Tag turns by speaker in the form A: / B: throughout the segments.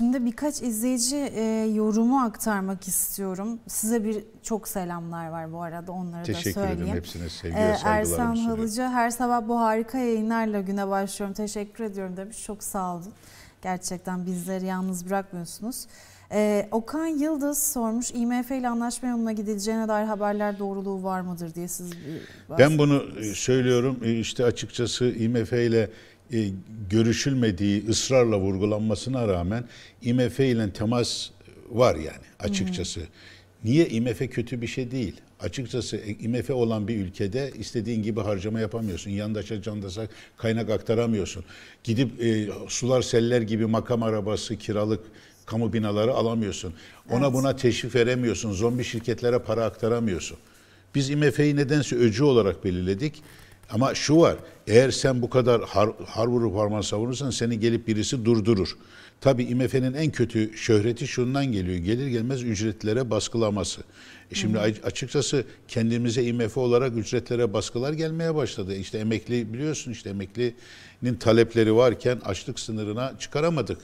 A: Şimdi birkaç izleyici e, yorumu aktarmak istiyorum. Size bir çok selamlar var bu arada onları Teşekkür da söyleyeyim. Teşekkür ederim hepsine sevgi ve Ersan Halıcı her sabah bu harika yayınlarla güne başlıyorum. Teşekkür ediyorum demiş. Çok sağ olun. Gerçekten bizleri yalnız bırakmıyorsunuz. Ee, Okan Yıldız sormuş IMF ile anlaşma yoluna gidileceğine dair haberler doğruluğu var mıdır diye siz Ben bunu
B: e, söylüyorum e, işte açıkçası IMF ile e, görüşülmediği ısrarla vurgulanmasına rağmen IMF ile temas var yani açıkçası. Hı Niye IMF kötü bir şey değil? Açıkçası IMF olan bir ülkede istediğin gibi harcama yapamıyorsun. Yandaşa candaşa kaynak aktaramıyorsun. Gidip e, sular seller gibi makam arabası kiralık kamu binaları alamıyorsun. Ona evet. buna teşvik veremiyorsun. Zombi şirketlere para aktaramıyorsun. Biz IMF'yi nedense öcü olarak belirledik. Ama şu var, eğer sen bu kadar har, har vurup harman savunursan seni gelip birisi durdurur. Tabii IMF'nin en kötü şöhreti şundan geliyor, gelir gelmez ücretlere baskılaması. E şimdi Hı. açıkçası kendimize IMF olarak ücretlere baskılar gelmeye başladı. İşte emekli biliyorsun işte emeklinin talepleri varken açlık sınırına çıkaramadık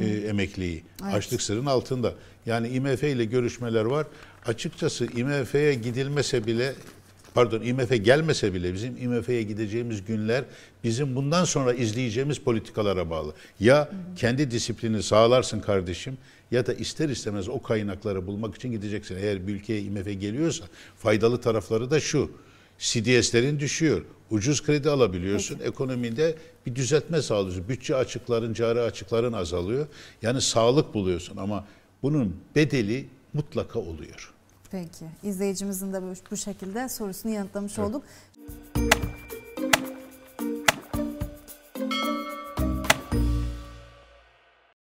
B: e, emekliyi. Evet. Açlık sırrın altında. Yani IMF ile görüşmeler var. Açıkçası IMF'ye gidilmese bile pardon IMF gelmese bile bizim IMF'ye gideceğimiz günler bizim bundan sonra izleyeceğimiz politikalara bağlı. Ya kendi disiplini sağlarsın kardeşim ya da ister istemez o kaynakları bulmak için gideceksin. Eğer bir ülkeye IMF geliyorsa faydalı tarafları da şu. CDS'lerin düşüyor. Ucuz kredi alabiliyorsun. Peki. Ekonominde bir düzeltme sağlıyorsun. Bütçe açıkların, cari açıkların azalıyor. Yani sağlık buluyorsun ama bunun bedeli mutlaka oluyor.
A: Peki izleyicimizin de bu şekilde sorusunu yanıtlamış evet. olduk.